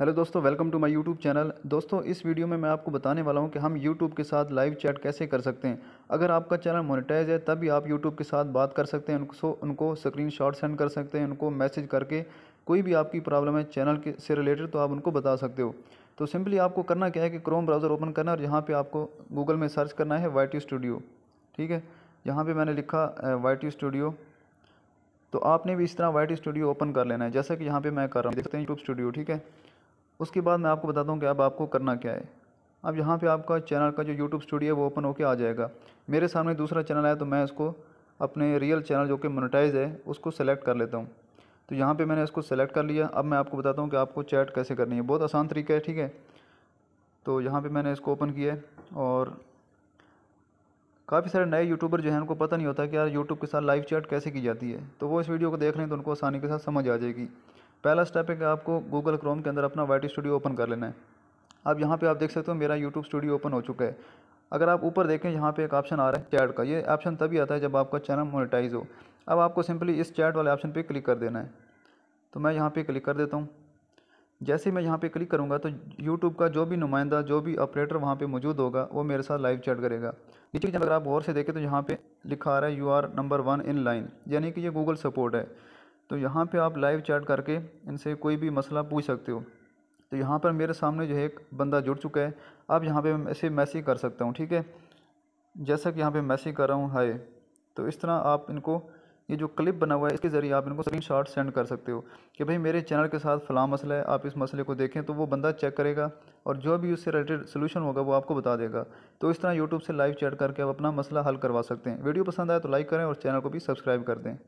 hello दोस्तों welcome to my YouTube channel दोस्तों इस वीडियो में मैं आपको बताने वाला हूं कि हम यूट्यूब के साथ लाइव चैट कैसे कर सकते हैं अगर आपका चैनल मोनेटाइज है तभी आप यूट्यूब के साथ बात कर सकते हैं उनको उनको स्क्रीन शॉट सेंड कर सकते हैं उनको मैसेज करके कोई भी आपकी प्रॉब्लम है चैनल के से रिलेटेड तो आप उनको बता सकते हो तो सिंपली आपको करना क्या है कि क्रोम ब्राउज़र ओपन करना है और यहाँ पर आपको गूगल में सर्च करना है वाई स्टूडियो ठीक है यहाँ पर मैंने लिखा वाई स्टूडियो तो आपने भी इस तरह वाई स्टूडियो ओपन कर लेना है जैसा कि यहाँ पर मैं कर रहा हूँ देखते हैं यूट्यूब स्टूडियो ठीक है उसके बाद मैं आपको बताता हूँ कि अब आपको करना क्या है अब यहाँ पे आपका चैनल का जो यूट्यूब स्टूडियो है वो ओपन होकर आ जाएगा मेरे सामने दूसरा चैनल आया तो मैं इसको अपने रियल चैनल जो कि मोनेटाइज है उसको सेलेक्ट कर लेता हूँ तो यहाँ पे मैंने इसको सेलेक्ट कर लिया अब मैं आपको बताता हूँ कि आपको चैट कैसे करनी है बहुत आसान तरीका है ठीक है तो यहाँ पर मैंने इसको ओपन किया है और काफ़ी सारे नए यूट्यूबर जो हैं उनको पता नहीं होता कि यार यूट्यूब के साथ लाइव चैट कैसे की जाती है तो वो इस वीडियो को देख रहे हैं तो उनको आसानी के साथ समझ आ जाएगी पहला स्टेप है कि आपको गूगल क्रोम के अंदर अपना वाइट स्टूडियो ओपन कर लेना है अब यहाँ पे आप देख सकते हो मेरा यूट्यूब स्टूडियो ओपन हो चुका है अगर आप ऊपर देखें यहाँ पे एक ऑप्शन आ रहा है चैट का ये ऑप्शन तभी आता है जब आपका चैनल मोनिटाइज हो अब आपको सिंपली इस चैट वाले ऑप्शन पर क्लिक कर देना है तो मैं यहाँ पर क्लिक कर देता हूँ जैसे मैं यहाँ पे क्लिक करूँगा तो यूट्यूब का जो भी नुमाइंदा जो भी ऑपरेटर वहाँ पे मौजूद होगा वो मेरे साथ लाइव चैट करेगा नीचे अगर आप गौर से देखें तो यहाँ पे लिखा आ रहा है you are number one in line यानी कि ये गूगल सपोर्ट है तो यहाँ पे आप लाइव चैट करके इनसे कोई भी मसला पूछ सकते हो तो यहाँ पर मेरे सामने जो है एक बंदा जुड़ चुका है अब यहाँ पे ऐसे मैसेज कर सकता हूँ ठीक है जैसा कि यहाँ पे मैसेज कर रहा हूँ हाय तो इस तरह आप इनको ये जो क्लिप बना हुआ है इसके ज़रिए आप इनको स्क्रीन शॉट सेंड कर सकते हो कि भाई मेरे चैनल के साथ फ़लाँ मसला है आप इस मसले को देखें तो वो बंदा चेक करेगा और जो भी उससे रिलेटेड सोल्यूशन होगा वो आपको बता देगा तो इस तरह यूट्यूब से लाइव चैट करके आप अपना मसला हल करवा सकते हैं वीडियो पसंद आए तो लाइक करें और चैनल को भी सब्सक्राइब कर दें